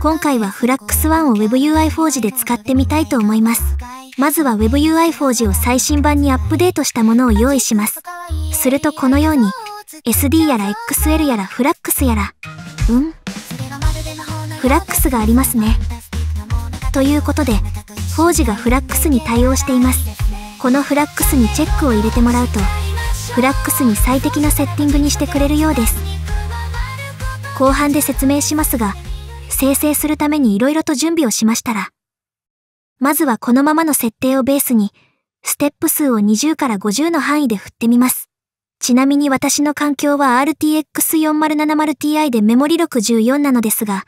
今回はフックスワ1を WebUI4G で使ってみたいと思います。まずは WebUI4G を最新版にアップデートしたものを用意します。するとこのように、SD やら XL やらフラックスやら、うんラックスがありますね。ということで、4G がラックスに対応しています。このフラックスにチェックを入れてもらうと、フラックスに最適なセッティングにしてくれるようです。後半で説明しますが、生成するために色々と準備をしましたら、まずはこのままの設定をベースに、ステップ数を20から50の範囲で振ってみます。ちなみに私の環境は RTX4070Ti でメモリ64なのですが、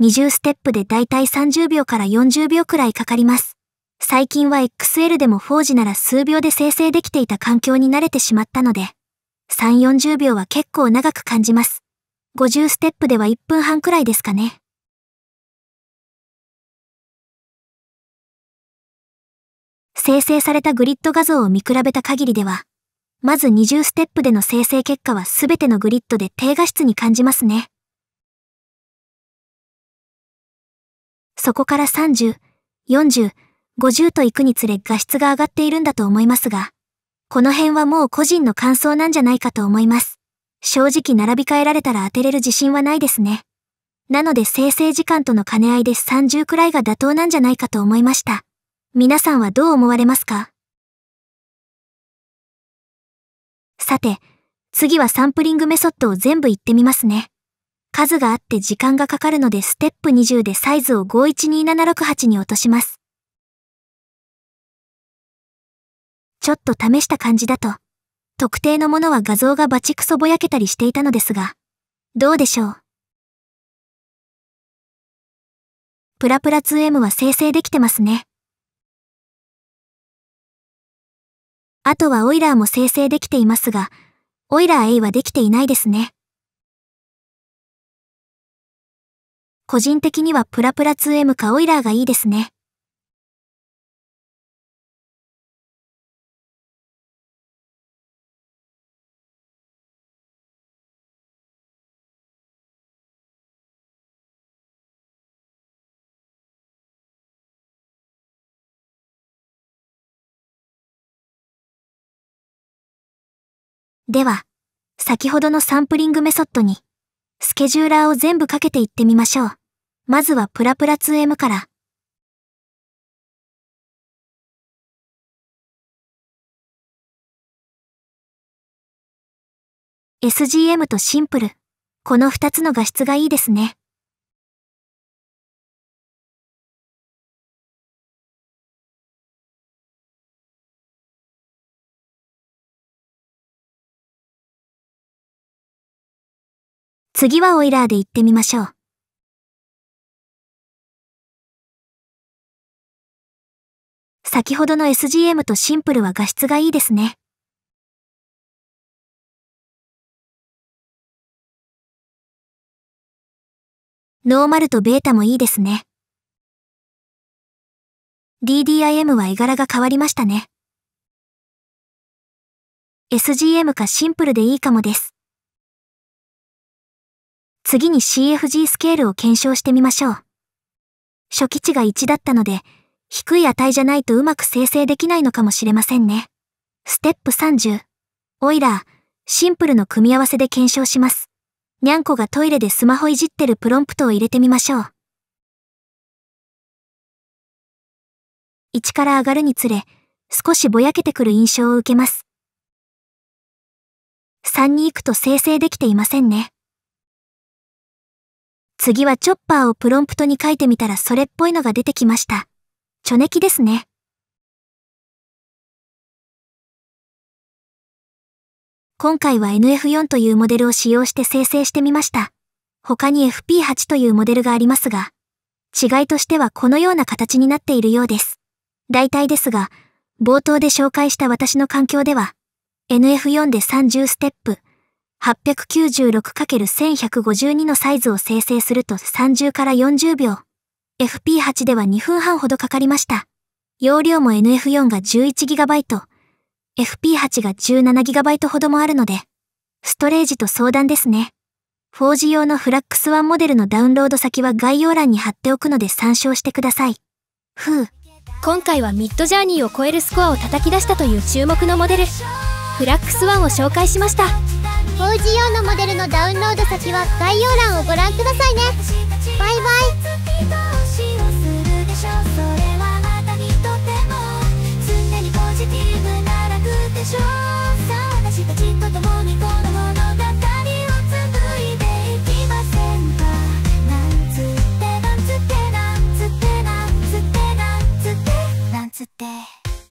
20ステップでだいたい30秒から40秒くらいかかります。最近は XL でも4時なら数秒で生成できていた環境に慣れてしまったので、3、40秒は結構長く感じます。50ステップでは1分半くらいですかね。生成されたグリッド画像を見比べた限りでは、まず20ステップでの生成結果は全てのグリッドで低画質に感じますね。そこから30、40、50と行くにつれ画質が上がっているんだと思いますが、この辺はもう個人の感想なんじゃないかと思います。正直並び替えられたら当てれる自信はないですね。なので生成時間との兼ね合いで30くらいが妥当なんじゃないかと思いました。皆さんはどう思われますかさて、次はサンプリングメソッドを全部言ってみますね。数があって時間がかかるのでステップ20でサイズを512768に落とします。ちょっと試した感じだと、特定のものは画像がバチクソぼやけたりしていたのですが、どうでしょう。プラプラ 2M は生成できてますね。あとはオイラーも生成できていますが、オイラー A はできていないですね。個人的にはプラプラ 2M かオイラーがいいですね。では、先ほどのサンプリングメソッドに、スケジューラーを全部かけていってみましょう。まずはプラプラ 2M から。SGM とシンプル。この2つの画質がいいですね。次はオイラーで行ってみましょう。先ほどの SGM とシンプルは画質がいいですね。ノーマルとベータもいいですね。DDIM は絵柄が変わりましたね。SGM かシンプルでいいかもです。次に CFG スケールを検証してみましょう。初期値が1だったので、低い値じゃないとうまく生成できないのかもしれませんね。ステップ30。オイラー、シンプルの組み合わせで検証します。にゃんこがトイレでスマホいじってるプロンプトを入れてみましょう。1から上がるにつれ、少しぼやけてくる印象を受けます。3に行くと生成できていませんね。次はチョッパーをプロンプトに書いてみたらそれっぽいのが出てきました。チョネキですね。今回は NF4 というモデルを使用して生成してみました。他に FP8 というモデルがありますが、違いとしてはこのような形になっているようです。大体ですが、冒頭で紹介した私の環境では、NF4 で30ステップ、896×1152 のサイズを生成すると30から40秒。FP8 では2分半ほどかかりました。容量も NF4 が 11GB、FP8 が 17GB ほどもあるので、ストレージと相談ですね。4G 用のフラックスワンモデルのダウンロード先は概要欄に貼っておくので参照してください。ふう。今回はミッドジャーニーを超えるスコアを叩き出したという注目のモデル、フラックスワンを紹介しました。4G 用のモデルのダウンロード先は概要欄をご覧くださいね